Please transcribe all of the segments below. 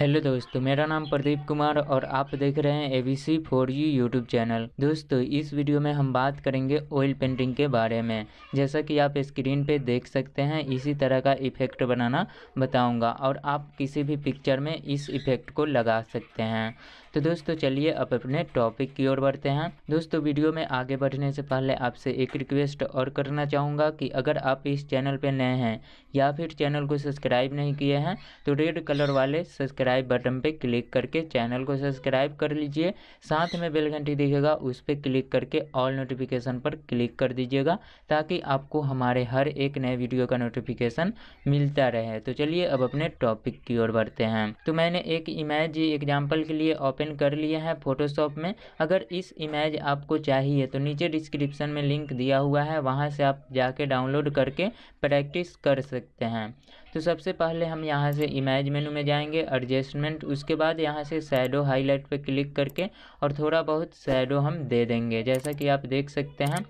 hello दोस्तों मेरा नाम प्रदीप कुमार और आप देख रहे हैं A B C for you YouTube channel दोस्तों इस वीडियो में हम बात करेंगे ऑयल पेंटिंग के बारे में जैसा कि आप स्क्रीन पे देख सकते हैं इसी तरह का इफ़ेक्ट बनाना बताऊंगा और आप किसी भी पिक्चर में इस इफ़ेक्ट को लगा सकते हैं तो दोस्तों चलिए अब अपने टॉपिक की ओर बढ़ते हैं दोस्तों वीडियो में आगे बढ़ने से पहले आपसे एक रिक्वेस्ट और करना चाहूँगा कि अगर आप इस चैनल पर नए हैं या फिर चैनल को सब्सक्राइब नहीं किए हैं तो रेड कलर वाले सब्सक्राइब बटन पर क्लिक करके चैनल को सब्सक्राइब कर लीजिए साथ में बेल घंटी दिखेगा उस पर क्लिक करके ऑल नोटिफिकेशन पर क्लिक कर दीजिएगा ताकि आपको हमारे हर एक नए वीडियो का नोटिफिकेशन मिलता रहे तो चलिए अब अपने टॉपिक की ओर बढ़ते हैं तो मैंने एक इमेज एग्जाम्पल के लिए ऑप्शन ओपन कर लिया है फोटोशॉप में अगर इस इमेज आपको चाहिए तो नीचे डिस्क्रिप्शन में लिंक दिया हुआ है वहाँ से आप जाके डाउनलोड करके प्रैक्टिस कर सकते हैं तो सबसे पहले हम यहाँ से इमेज मेनू में जाएंगे एडजस्टमेंट उसके बाद यहाँ से सैडो हाईलाइट पे क्लिक करके और थोड़ा बहुत सैडो हम दे देंगे जैसा कि आप देख सकते हैं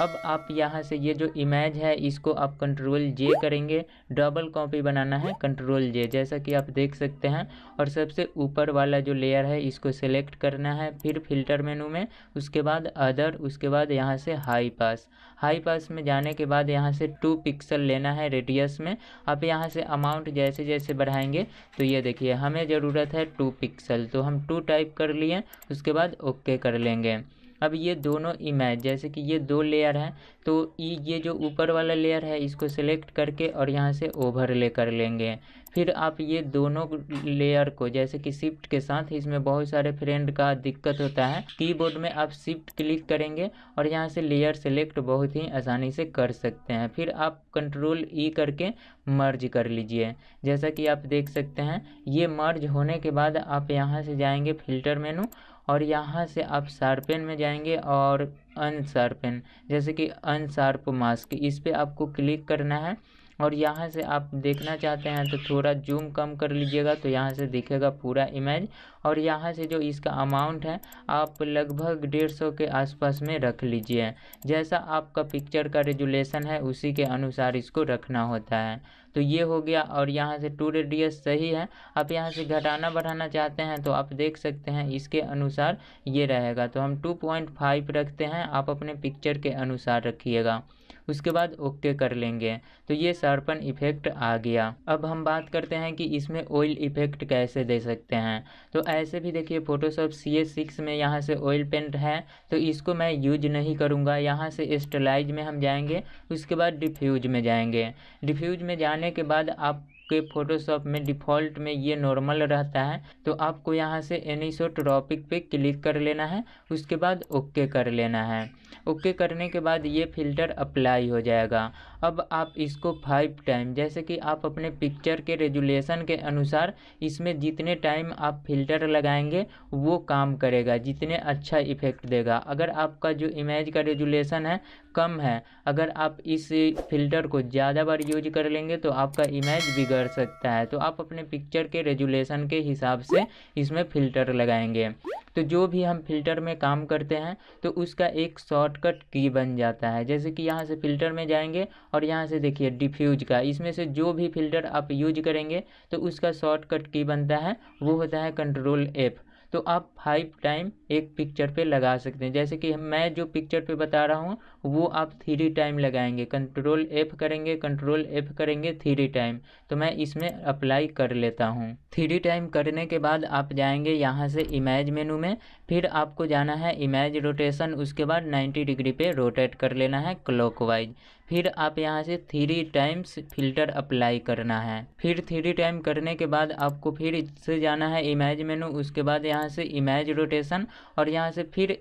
अब आप यहाँ से ये जो इमेज है इसको आप कंट्रोल जे करेंगे डबल कॉपी बनाना है कंट्रोल जे जैसा कि आप देख सकते हैं और सबसे ऊपर वाला जो लेयर है इसको सेलेक्ट करना है फिर फिल्टर मेनू में उसके बाद अदर उसके बाद यहाँ से हाई पास हाई पास में जाने के बाद यहाँ से टू पिक्सल लेना है रेडियस में आप यहाँ यहाँ से अमाउंट जैसे जैसे बढ़ाएंगे तो ये देखिए हमें ज़रूरत है टू पिक्सल तो हम टू टाइप कर लिए उसके बाद ओके कर लेंगे अब ये दोनों इमेज जैसे कि ये दो लेयर हैं तो ये जो ऊपर वाला लेयर है इसको सेलेक्ट करके और यहाँ से ओवरले कर लेंगे फिर आप ये दोनों लेयर को जैसे कि शिफ्ट के साथ इसमें बहुत सारे फ्रेंड का दिक्कत होता है कीबोर्ड में आप शिफ्ट क्लिक करेंगे और यहाँ से लेयर सेलेक्ट बहुत ही आसानी से कर सकते हैं फिर आप कंट्रोल ई e करके मर्ज कर लीजिए जैसा कि आप देख सकते हैं ये मर्ज होने के बाद आप यहाँ से जाएंगे फिल्टर मेनू और यहाँ से आप शार्पेन में जाएंगे और अनशार्पेन जैसे कि अनशार्प मास्क इस पर आपको क्लिक करना है और यहाँ से आप देखना चाहते हैं तो थोड़ा जूम कम कर लीजिएगा तो यहाँ से दिखेगा पूरा इमेज और यहाँ से जो इसका अमाउंट है आप लगभग डेढ़ सौ के आसपास में रख लीजिए जैसा आपका पिक्चर का रेजुलेशन है उसी के अनुसार इसको रखना होता है तो ये हो गया और यहाँ से टू रेडियस सही है आप यहाँ से घटाना बढ़ाना चाहते हैं तो आप देख सकते हैं इसके अनुसार ये रहेगा तो हम फाइव रखते हैं आप अपने पिक्चर के अनुसार रखिएगा उसके बाद ओके कर लेंगे तो ये शार्पन इफेक्ट आ गया अब हम बात करते हैं कि इसमें ऑयल इफेक्ट कैसे दे सकते हैं तो ऐसे भी देखिए फोटोशॉप सी एस सिक्स में यहाँ से ऑयल पेंट है तो इसको मैं यूज नहीं करूँगा यहाँ से स्टलाइज में हम जाएंगे उसके बाद डिफ्यूज में जाएंगे डिफ्यूज में जाने के बाद आप आपके फ़ोटोशॉप में डिफ़ॉल्ट में ये नॉर्मल रहता है तो आपको यहाँ से एनी सो पे क्लिक कर लेना है उसके बाद ओके कर लेना है ओके करने के बाद ये फ़िल्टर अप्लाई हो जाएगा अब आप इसको फाइव टाइम जैसे कि आप अपने पिक्चर के रेजुलेशन के अनुसार इसमें जितने टाइम आप फिल्टर लगाएंगे वो काम करेगा जितने अच्छा इफ़ेक्ट देगा अगर आपका जो इमेज का रेजुलेशन है कम है अगर आप इस फिल्टर को ज़्यादा बार यूज कर लेंगे तो आपका इमेज बिगड़ कर सकता है तो आप अपने पिक्चर के रेजुलेशन के हिसाब से इसमें फ़िल्टर लगाएंगे तो जो भी हम फिल्टर में काम करते हैं तो उसका एक शॉर्टकट की बन जाता है जैसे कि यहाँ से फिल्टर में जाएंगे और यहाँ से देखिए डिफ्यूज का इसमें से जो भी फिल्टर आप यूज करेंगे तो उसका शॉर्टकट की बनता है वो होता है कंट्रोल एफ़ तो आप फाइव टाइम एक पिक्चर पे लगा सकते हैं जैसे कि मैं जो पिक्चर पे बता रहा हूँ वो आप थ्री टाइम लगाएंगे कंट्रोल एफ करेंगे कंट्रोल एफ करेंगे थ्री टाइम तो मैं इसमें अप्लाई कर लेता हूँ थ्री टाइम करने के बाद आप जाएंगे यहाँ से इमेज मेनू में फिर आपको जाना है इमेज रोटेशन उसके बाद 90 डिग्री पे रोटेट कर लेना है क्लॉकवाइज फिर आप यहाँ से थ्री टाइम्स फिल्टर अप्लाई करना है फिर थ्री टाइम करने के बाद आपको फिर इससे जाना है इमेज मेनू उसके बाद यहाँ से इमेज रोटेशन और यहाँ से फिर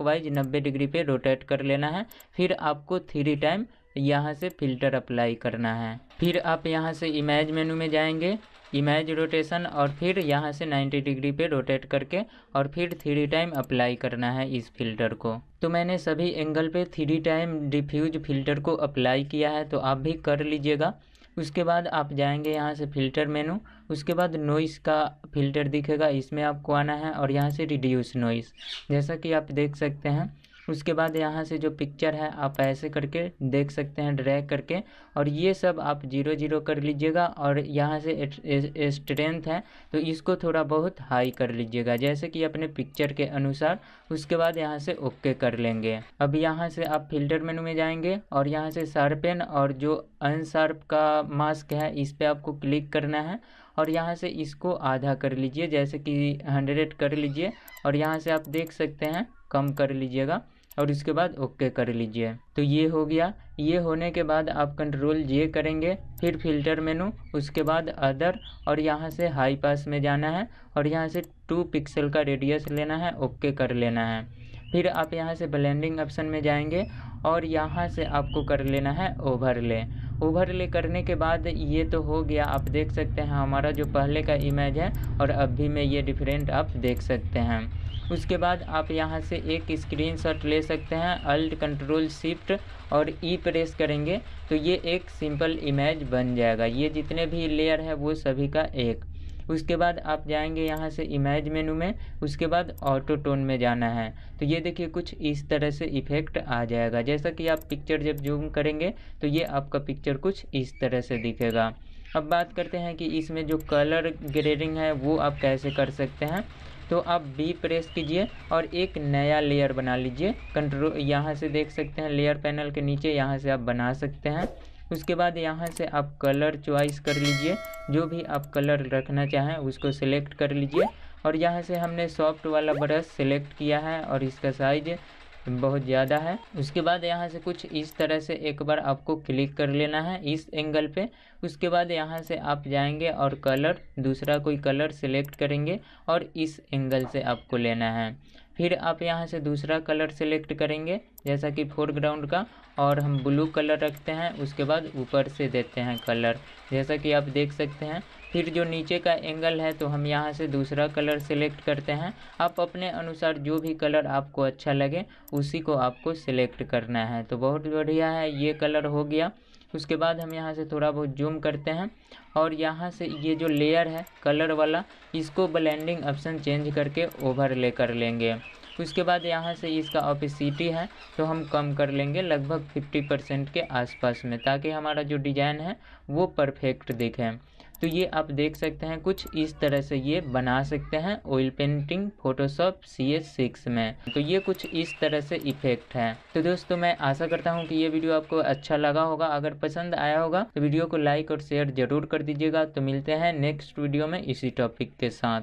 वाइज नब्बे डिग्री पे रोटेट कर लेना है फिर आपको थ्री टाइम यहाँ से फिल्टर अप्लाई करना है फिर आप यहाँ से इमेज मेनू में जाएंगे इमेज रोटेशन और फिर यहाँ से 90 डिग्री पे रोटेट करके और फिर थ्री टाइम अप्लाई करना है इस फिल्टर को तो मैंने सभी एंगल पे थ्री टाइम डिफ्यूज फिल्टर को अप्लाई किया है तो आप भी कर लीजिएगा उसके बाद आप जाएंगे यहाँ से फिल्टर मेनू उसके बाद नॉइस का फिल्टर दिखेगा इसमें आपको आना है और यहाँ से रिड्यूस नॉइस जैसा कि आप देख सकते हैं उसके बाद यहाँ से जो पिक्चर है आप ऐसे करके देख सकते हैं ड्रैग करके और ये सब आप जीरो जीरो कर लीजिएगा और यहाँ से स्ट्रेंथ है तो इसको थोड़ा बहुत हाई कर लीजिएगा जैसे कि अपने पिक्चर के अनुसार उसके बाद यहाँ से ओके कर लेंगे अब यहाँ से आप फिल्टर मेनू में जाएंगे और यहाँ से शार्पेन और जो अनशार्प का मास्क है इस पर आपको क्लिक करना है और यहाँ से इसको आधा कर लीजिए जैसे कि हंड्रेड कर लीजिए और यहाँ से आप देख सकते हैं कम कर लीजिएगा और इसके बाद ओके कर लीजिए तो ये हो गया ये होने के बाद आप कंट्रोल ये करेंगे फिर फिल्टर मेनू उसके बाद अदर और यहाँ से हाई पास में जाना है और यहाँ से टू पिक्सल का रेडियस लेना है ओके कर लेना है फिर आप यहाँ से ब्लेंडिंग ऑप्शन में जाएंगे और यहाँ से आपको कर लेना है ओवरले ओवरले करने के बाद ये तो हो गया आप देख सकते हैं हमारा जो पहले का इमेज है और अभी में ये डिफरेंट आप देख सकते हैं उसके बाद आप यहाँ से एक स्क्रीनशॉट ले सकते हैं अल्ट कंट्रोल शिफ्ट और ई e प्रेस करेंगे तो ये एक सिंपल इमेज बन जाएगा ये जितने भी लेयर है वो सभी का एक उसके बाद आप जाएंगे यहाँ से इमेज मेनू में उसके बाद ऑटो टोन में जाना है तो ये देखिए कुछ इस तरह से इफेक्ट आ जाएगा जैसा कि आप पिक्चर जब जूम करेंगे तो ये आपका पिक्चर कुछ इस तरह से दिखेगा अब बात करते हैं कि इसमें जो कलर ग्रेडिंग है वो आप कैसे कर सकते हैं तो आप बी प्रेस कीजिए और एक नया लेयर बना लीजिए कंट्रोल यहाँ से देख सकते हैं लेयर पैनल के नीचे यहाँ से आप बना सकते हैं उसके बाद यहाँ से आप कलर चॉइस कर लीजिए जो भी आप कलर रखना चाहें उसको सिलेक्ट कर लीजिए और यहाँ से हमने सॉफ्ट वाला ब्रश सिलेक्ट किया है और इसका साइज बहुत ज़्यादा है उसके बाद यहाँ से कुछ इस तरह से एक बार आपको क्लिक कर लेना है इस एंगल पे उसके बाद यहाँ से आप जाएंगे और कलर दूसरा कोई कलर सिलेक्ट करेंगे और इस एंगल से आपको लेना है फिर आप यहाँ से दूसरा कलर सेलेक्ट करेंगे जैसा कि फोरग्राउंड का और हम ब्लू कलर रखते हैं उसके बाद ऊपर से देते हैं कलर जैसा कि आप देख सकते हैं फिर जो नीचे का एंगल है तो हम यहाँ से दूसरा कलर सेलेक्ट करते हैं आप अपने अनुसार जो भी कलर आपको अच्छा लगे उसी को आपको सेलेक्ट करना है तो बहुत बढ़िया है ये कलर हो गया उसके बाद हम यहाँ से थोड़ा बहुत जूम करते हैं और यहाँ से ये जो लेयर है कलर वाला इसको ब्लेंडिंग ऑप्शन चेंज करके ओवर ले कर लेंगे उसके बाद यहाँ से इसका ऑपिसिटी है तो हम कम कर लेंगे लगभग 50 परसेंट के आसपास में ताकि हमारा जो डिज़ाइन है वो परफेक्ट दिखे तो ये आप देख सकते हैं कुछ इस तरह से ये बना सकते हैं oil painting Photoshop C S six में तो ये कुछ इस तरह से इफेक्ट है तो दोस्तों मैं आशा करता हूँ कि ये वीडियो आपको अच्छा लगा होगा अगर पसंद आया होगा तो वीडियो को लाइक और शेयर जरूर कर दीजिएगा तो मिलते हैं नेक्स्ट वीडियो में इसी टॉपिक के साथ